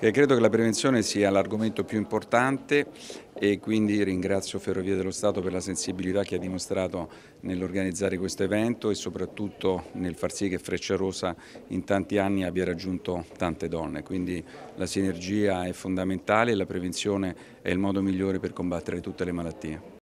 Eh, credo che la prevenzione sia l'argomento più importante e quindi ringrazio Ferrovie dello Stato per la sensibilità che ha dimostrato nell'organizzare questo evento e soprattutto nel far sì che Freccia Rosa in tanti anni abbia raggiunto tante donne. Quindi la sinergia è fondamentale e la prevenzione è il modo migliore per combattere tutte le malattie.